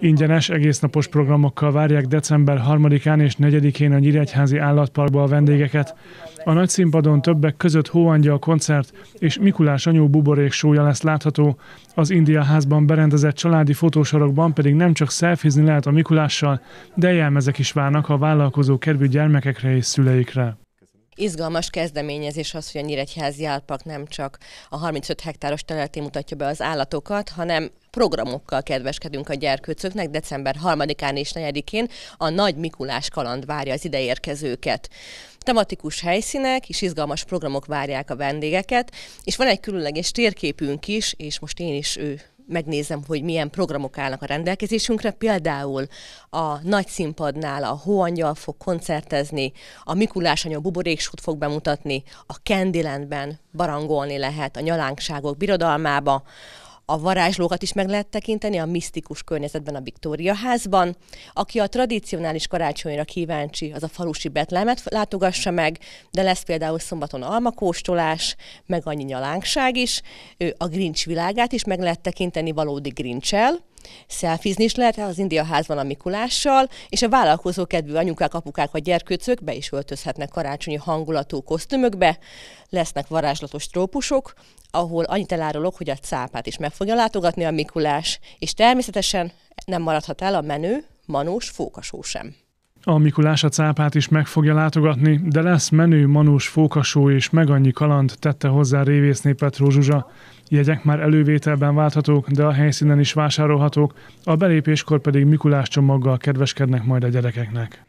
Ingyenes, egésznapos programokkal várják december 3-án és 4-én a Nyíregyházi Állatparkba a vendégeket. A nagy színpadon többek között Hóangyal koncert és Mikulás anyó buborék sója lesz látható. Az India házban berendezett családi fotósorokban pedig nem csak szelfizni lehet a Mikulással, de jelmezek is várnak a vállalkozó kedvű gyermekekre és szüleikre izgalmas kezdeményezés az, hogy a Nyíregyházi Álpark nem csak a 35 hektáros területén mutatja be az állatokat, hanem programokkal kedveskedünk a gyerkőcöknek december 3-án és 4-én a Nagy Mikulás kaland várja az ideérkezőket. Tematikus helyszínek és izgalmas programok várják a vendégeket, és van egy különleges térképünk is, és most én is ő megnézem, hogy milyen programok állnak a rendelkezésünkre. Például a nagy színpadnál a Hóangyal fog koncertezni, a Mikulás anya buboréksút fog bemutatni, a Candylandben barangolni lehet a nyalánkságok birodalmába, a varázslókat is meg lehet tekinteni a misztikus környezetben, a Viktória házban. Aki a tradicionális karácsonyra kíváncsi, az a falusi betlemet látogassa meg, de lesz például szombaton almakóstolás, meg annyi nyalánkság is, ő a Grinch világát is meg lehet tekinteni valódi Grincsel, Szelfizni is lehet az India házban a Mikulással, és a vállalkozó kedvű anyukák, apukák vagy gyerkőcök be is öltözhetnek karácsonyi hangulatú kosztümökbe, lesznek varázslatos trópusok, ahol annyit elárulok, hogy a cápát is meg fogja látogatni a Mikulás, és természetesen nem maradhat el a menő, manós fókasó sem. A Mikulás a cápát is meg fogja látogatni, de lesz menő, manós, fókasó és meg annyi kaland, tette hozzá révésznép Petró Zsuzsa. Jegyek már elővételben válthatók, de a helyszínen is vásárolhatók, a belépéskor pedig Mikulás csomaggal kedveskednek majd a gyerekeknek.